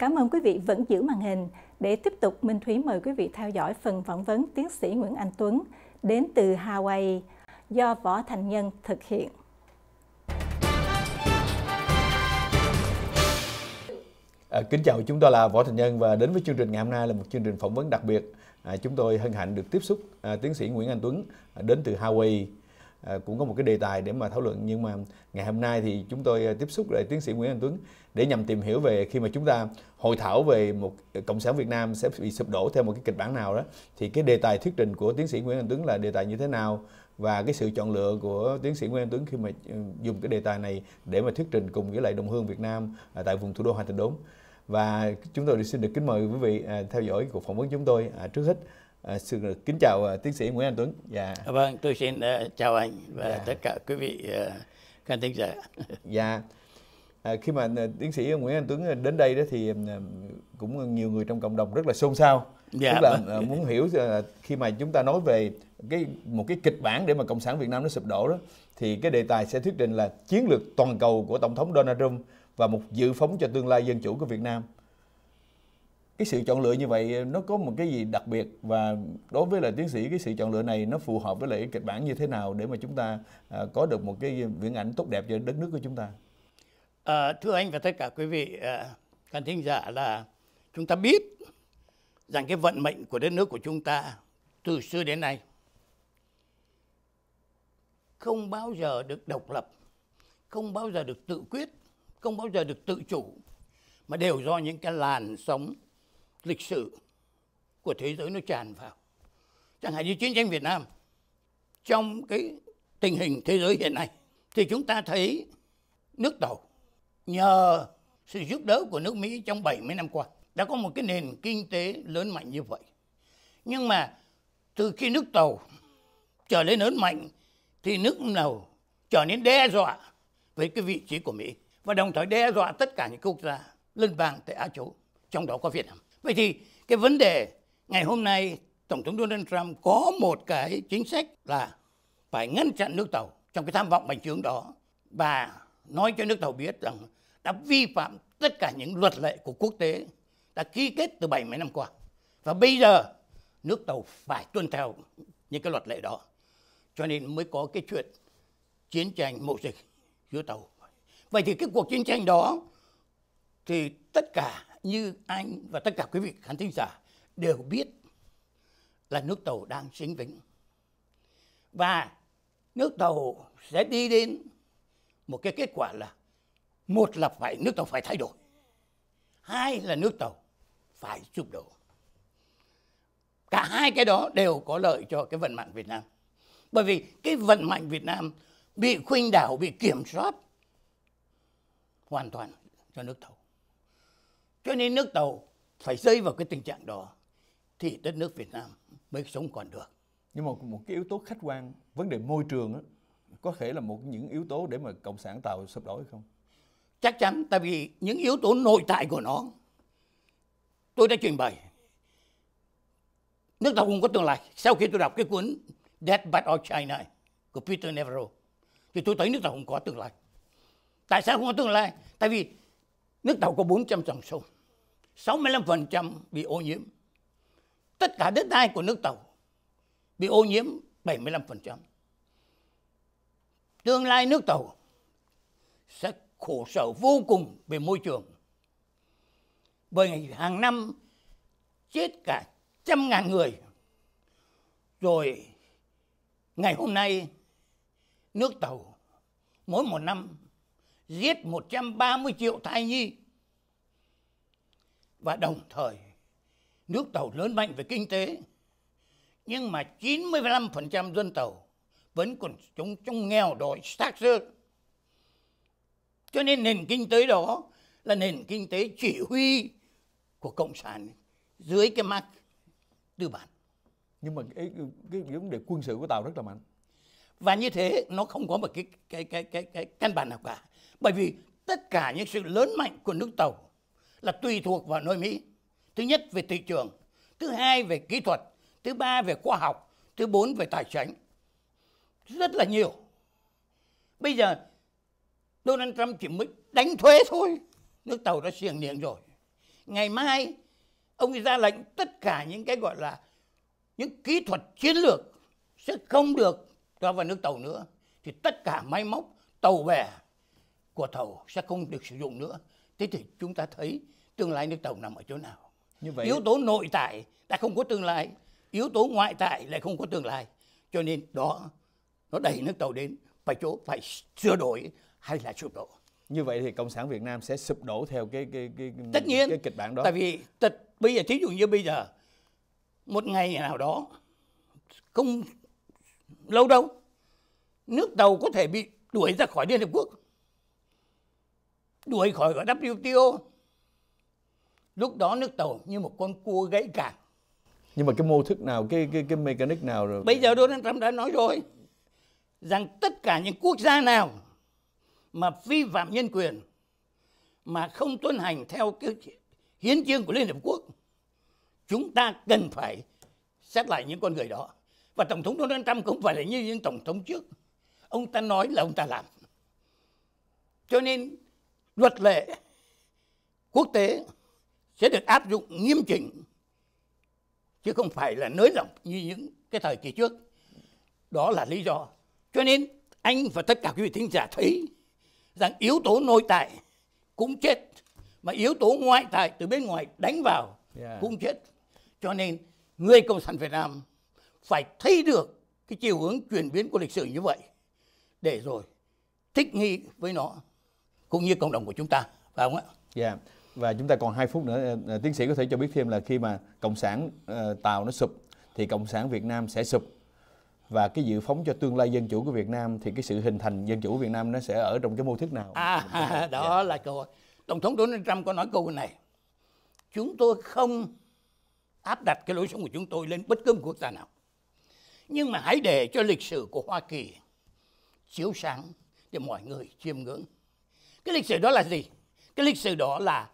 Cảm ơn quý vị vẫn giữ màn hình. Để tiếp tục, Minh Thúy mời quý vị theo dõi phần phỏng vấn tiến sĩ Nguyễn Anh Tuấn đến từ Hawaii do Võ Thành Nhân thực hiện. À, kính chào chúng tôi là Võ Thành Nhân và đến với chương trình ngày hôm nay là một chương trình phỏng vấn đặc biệt. À, chúng tôi hân hạnh được tiếp xúc à, tiến sĩ Nguyễn Anh Tuấn à, đến từ Hawaii Ờ, cũng có một cái đề tài để mà thảo luận nhưng mà ngày hôm nay thì chúng tôi ờ, tiếp xúc lại tiến sĩ Nguyễn Anh Tuấn để nhằm tìm hiểu về khi mà chúng ta hội thảo về một ờ, cộng sản Việt Nam sẽ bị sụp đổ theo một cái kịch bản nào đó thì cái đề tài thuyết trình của tiến sĩ Nguyễn Anh Tuấn là đề tài như thế nào và cái sự chọn lựa của tiến sĩ Nguyễn Anh Tuấn khi mà ừ, dùng cái đề tài này để mà thuyết trình cùng với lại đồng hương Việt Nam tại vùng thủ đô Hà Thành Đốn và chúng tôi xin được kính mời quý vị theo dõi cuộc phỏng vấn chúng tôi trước hết À, xin được kính chào à, tiến sĩ Nguyễn Anh Tuấn. Dạ. À, vâng, tôi xin uh, chào anh và dạ. tất cả quý vị uh, à, khán thính giả. dạ. À, khi mà tiến sĩ Nguyễn Anh Tuấn đến đây đó thì cũng nhiều người trong cộng đồng rất là xôn xao. Dạ, Tức là vâng. muốn hiểu khi mà chúng ta nói về cái một cái kịch bản để mà cộng sản Việt Nam nó sụp đổ đó thì cái đề tài sẽ thuyết trình là chiến lược toàn cầu của tổng thống Donald Trump và một dự phóng cho tương lai dân chủ của Việt Nam cái sự chọn lựa như vậy ờ, nó có một cái gì đặc biệt và đối với là tiến sĩ cái sự chọn lựa này nó phù hợp với lại kịch bản như thế nào để mà chúng ta à, có được một cái viễn ảnh tốt đẹp cho đất nước của chúng ta à, thưa anh và tất cả quý vị à, khán thính giả là chúng ta biết rằng cái vận mệnh của đất nước của chúng ta từ xưa đến nay không bao giờ được độc lập không bao giờ được tự quyết không bao giờ được tự chủ mà đều do những cái làn sóng lịch sử của thế giới nó tràn vào chẳng hạn như chiến tranh Việt Nam trong cái tình hình thế giới hiện nay thì chúng ta thấy nước tàu nhờ sự giúp đỡ của nước Mỹ trong 70 năm qua đã có một cái nền kinh tế lớn mạnh như vậy. Nhưng mà từ khi nước tàu trở nên lớn mạnh thì nước nào trở nên đe dọa với cái vị trí của Mỹ và đồng thời đe dọa tất cả những quốc gia lân bang tại Á Châu, trong đó có Việt Nam. Vậy thì cái vấn đề ngày hôm nay Tổng thống Donald Trump có một cái chính sách là phải ngăn chặn nước tàu trong cái tham vọng bành trướng đó và nói cho nước tàu biết rằng đã vi phạm tất cả những luật lệ của quốc tế đã ký kết từ 70 năm qua. Và bây giờ nước tàu phải tuân theo những cái luật lệ đó. Cho nên mới có cái chuyện chiến tranh mậu dịch giữa tàu. Vậy thì cái cuộc chiến tranh đó thì tất cả như anh và tất cả quý vị khán thính giả đều biết là nước tàu đang sinh vĩnh và nước tàu sẽ đi đến một cái kết quả là một là phải nước tàu phải thay đổi hai là nước tàu phải sụp đổ cả hai cái đó đều có lợi cho cái vận mạng Việt Nam bởi vì cái vận mạnh Việt Nam bị khuynh đảo bị kiểm soát hoàn toàn cho nước tàu cho nên nước Tàu phải rơi vào cái tình trạng đó thì đất nước Việt Nam mới sống còn được. Nhưng mà một cái yếu tố khách quan, vấn đề môi trường đó, có thể là một những yếu tố để mà Cộng sản Tàu sụp đổ hay không? Chắc chắn, tại vì những yếu tố nội tại của nó, tôi đã trình bày. Nước Tàu không có tương lai. Sau khi tôi đọc cái cuốn Death But of China của Peter Navarro, thì tôi thấy nước Tàu không có tương lai. Tại sao không có tương lai? Tại vì Nước Tàu có 400 dòng sông, 65% bị ô nhiễm. Tất cả đất đai của nước Tàu bị ô nhiễm 75%. Tương lai nước Tàu sẽ khổ sở vô cùng về môi trường. Bởi hàng năm chết cả trăm ngàn người. Rồi ngày hôm nay nước Tàu mỗi một năm giết 130 triệu thai nhi và đồng thời nước tàu lớn mạnh về kinh tế nhưng mà 95% dân tàu vẫn còn chúng trong nghèo đói xác xơ cho nên nền kinh tế đó là nền kinh tế chỉ huy của cộng sản dưới cái mác tư bản nhưng mà cái, cái, cái vấn đề quân sự của tàu rất là mạnh và như thế nó không có một cái cái cái cái, cái căn bản nào cả bởi vì tất cả những sự lớn mạnh của nước Tàu là tùy thuộc vào nơi Mỹ. Thứ nhất về thị trường, thứ hai về kỹ thuật, thứ ba về khoa học, thứ bốn về tài chính. Rất là nhiều. Bây giờ Donald Trump chỉ mới đánh thuế thôi, nước Tàu đã xiềng niệm rồi. Ngày mai ông ấy ra lệnh tất cả những cái gọi là những kỹ thuật chiến lược sẽ không được cho vào nước tàu nữa thì tất cả máy móc tàu bè của thầu sẽ không được sử dụng nữa. Thế thì chúng ta thấy tương lai nước tàu nằm ở chỗ nào? Như vậy yếu tố nội tại đã không có tương lai, yếu tố ngoại tại lại không có tương lai. Cho nên đó nó đẩy nước tàu đến phải chỗ phải sửa đổi hay là sụp đổ. Như vậy thì cộng sản Việt Nam sẽ sụp đổ theo cái cái cái tất nhiên cái kịch bản đó. Tại vì tật, bây giờ thí dụ như bây giờ một ngày nào đó không lâu đâu nước tàu có thể bị đuổi ra khỏi Liên Hợp Quốc đuổi khỏi WTO lúc đó nước tàu như một con cua gãy càng nhưng mà cái mô thức nào cái cái cái mechanic nào rồi bây giờ Donald Trump đã nói rồi rằng tất cả những quốc gia nào mà vi phạm nhân quyền mà không tuân hành theo cái hiến chương của Liên Hợp Quốc chúng ta cần phải xét lại những con người đó và tổng thống Donald Trump cũng phải là như những tổng thống trước ông ta nói là ông ta làm cho nên luật lệ quốc tế sẽ được áp dụng nghiêm chỉnh chứ không phải là nới lỏng như những cái thời kỳ trước đó là lý do cho nên anh và tất cả quý vị thính giả thấy rằng yếu tố nội tại cũng chết mà yếu tố ngoại tại từ bên ngoài đánh vào yeah. cũng chết cho nên người cộng sản việt nam phải thấy được cái chiều hướng chuyển biến của lịch sử như vậy để rồi thích nghi với nó cũng như cộng đồng của chúng ta phải không ạ? Dạ. Yeah. Và chúng ta còn 2 phút nữa ờ, ờ, tiến sĩ có thể cho biết thêm là khi mà cộng sản ờ, Tàu nó sụp thì cộng sản Việt Nam sẽ sụp và cái dự phóng cho tương lai dân chủ của Việt Nam thì cái sự hình thành dân chủ Việt Nam nó sẽ ở trong cái mô thức nào? À, à đó yeah. là câu hỏi. Tổng thống Donald Trump có nói câu này. Chúng tôi không áp đặt cái lối sống của chúng tôi lên bất cứ một quốc gia nào. Nhưng mà hãy để cho lịch sử của Hoa Kỳ chiếu sáng để mọi người chiêm ngưỡng cái lịch sử đó là gì cái lịch sử đó là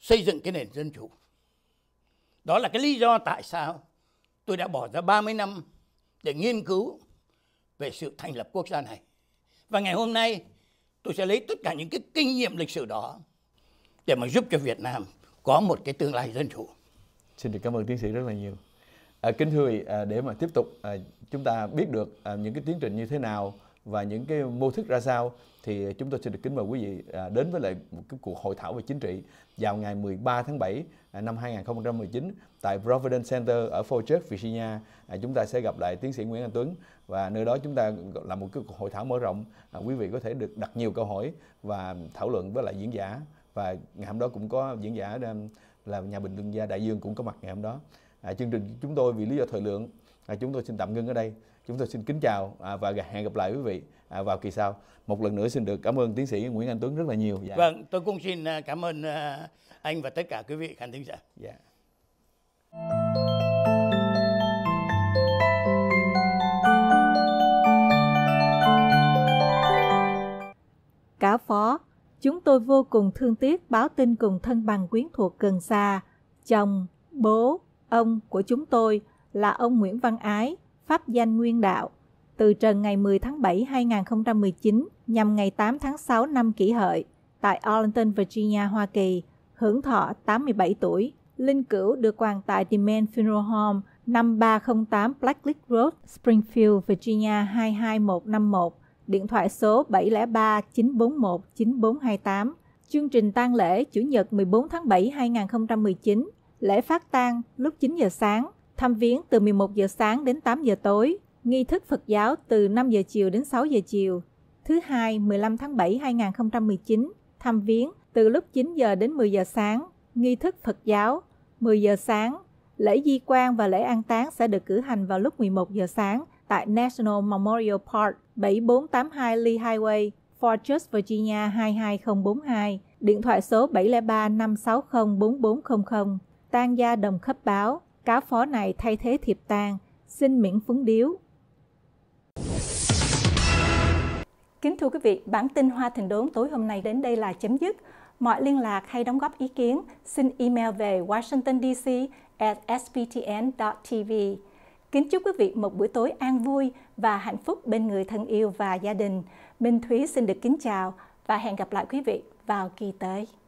xây dựng cái nền dân chủ đó là cái lý do tại sao tôi đã bỏ ra 30 năm để nghiên cứu về sự thành lập quốc gia này và ngày hôm nay tôi sẽ lấy tất cả những cái kinh nghiệm lịch sử đó để mà giúp cho Việt Nam có một cái tương lai dân chủ. Xin được cảm ơn tiến sĩ rất là nhiều. À, kính thưa vị, à, để mà tiếp tục à, chúng ta biết được à, những cái tiến trình như thế nào và những cái mô thức ra sao thì chúng tôi xin được kính mời quý vị à, đến với lại một cái cuộc hội thảo về chính trị vào ngày 13 tháng 7 à, năm 2019 tại Providence Center ở Fortress, Virginia. À, chúng ta sẽ gặp lại tiến sĩ Nguyễn Anh Tuấn và nơi đó chúng ta làm một cái cuộc hội thảo mở rộng. Quý vị có thể được đặt nhiều câu hỏi và thảo luận với lại diễn giả và ngày hôm đó cũng có diễn giả là nhà bình luận gia Đại Dương cũng có mặt ngày hôm đó. chương trình chúng tôi vì lý do thời lượng chúng tôi xin tạm ngưng ở đây chúng tôi xin kính chào à, và hẹn gặp lại quý vị à, vào kỳ sau một lần nữa xin được cảm ơn tiến sĩ Nguyễn Anh Tuấn rất là nhiều dạ. vâng tôi cũng xin à, cảm ơn anh và tất cả quý vị khán thính giả dạ. Cả phó, chúng tôi vô cùng thương tiếc báo tin cùng thân bằng quyến thuộc gần xa, chồng, bố, ông của chúng tôi là ông Nguyễn Văn Ái, Pháp danh Nguyên Đạo, từ trần ngày 10 tháng 7 2019 nhằm ngày 8 tháng 6 năm kỷ hợi tại Arlington, Virginia, Hoa Kỳ, hưởng thọ 87 tuổi. Linh cữu được quàng tại Demand Funeral Home 5308 Blacklick Road, Springfield, Virginia 22151, điện thoại số 703 941 9428. Chương trình tang lễ Chủ nhật 14 tháng 7 2019, lễ phát tang lúc 9 giờ sáng thăm viếng từ 11 giờ sáng đến 8 giờ tối, nghi thức Phật giáo từ 5 giờ chiều đến 6 giờ chiều. Thứ hai, 15 tháng 7 2019, thăm viếng từ lúc 9 giờ đến 10 giờ sáng, nghi thức Phật giáo 10 giờ sáng. Lễ di quan và lễ an táng sẽ được cử hành vào lúc 11 giờ sáng tại National Memorial Park 7482 Lee Highway, Fortress, Virginia 22042, điện thoại số 703 560 4400, tan gia đồng khắp báo cáo phó này thay thế thiệp tang, xin miễn phúng điếu. Kính thưa quý vị, bản tin Hoa Thành Đốn tối hôm nay đến đây là chấm dứt. Mọi liên lạc hay đóng góp ý kiến, xin email về Washington DC at sptn tv Kính chúc quý vị một buổi tối an vui và hạnh phúc bên người thân yêu và gia đình. Minh Thúy xin được kính chào và hẹn gặp lại quý vị vào kỳ tới.